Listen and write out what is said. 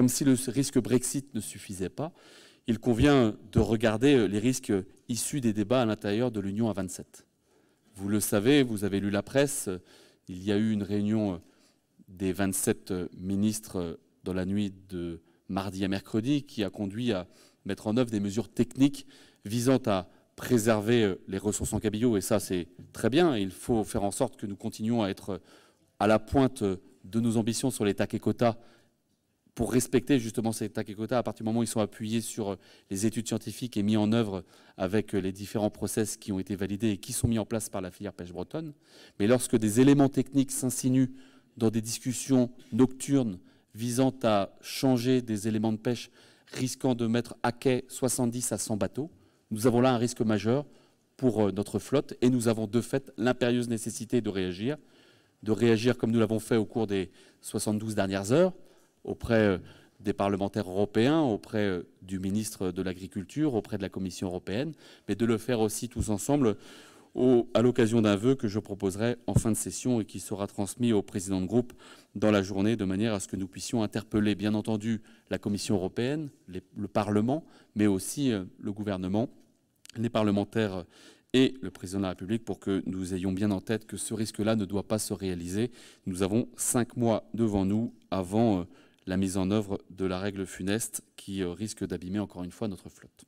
comme si le risque Brexit ne suffisait pas, il convient de regarder euh, les risques euh, issus des débats à l'intérieur de l'Union à 27. Vous le savez, vous avez lu la presse, euh, il y a eu une réunion des 27 ministres dans la nuit de mardi à mercredi qui a conduit à mettre en œuvre des mesures techniques visant à préserver les ressources en cabillaud. Et ça, c'est très bien. Il faut faire en sorte que nous continuions à être à la pointe de nos ambitions sur les taquets et quotas pour respecter justement ces tacs et quotas à partir du moment où ils sont appuyés sur euh, les études scientifiques et mis en œuvre avec euh, les différents process qui ont été validés et qui sont mis en place par la filière pêche bretonne. Mais lorsque des éléments techniques s'insinuent dans des discussions nocturnes visant à changer des éléments de pêche risquant de mettre à quai 70 à 100 bateaux, nous avons là un risque majeur pour euh, notre flotte et nous avons de fait l'impérieuse nécessité de réagir, de réagir comme nous l'avons fait au cours des 72 dernières heures, auprès euh, des parlementaires européens, auprès euh, du ministre de l'Agriculture, auprès de la Commission européenne, mais de le faire aussi tous ensemble à l'occasion d'un vœu que je proposerai en fin de session et qui sera transmis au président de groupe dans la journée, de manière à ce que nous puissions interpeller, bien entendu, la Commission européenne, le Parlement, mais aussi euh, le gouvernement, les parlementaires et le président de la République pour que nous ayons bien en tête que ce risque-là ne doit pas se réaliser. Nous avons cinq mois devant nous avant la mise en œuvre de la règle funeste qui euh, risque d'abîmer encore une fois notre flotte.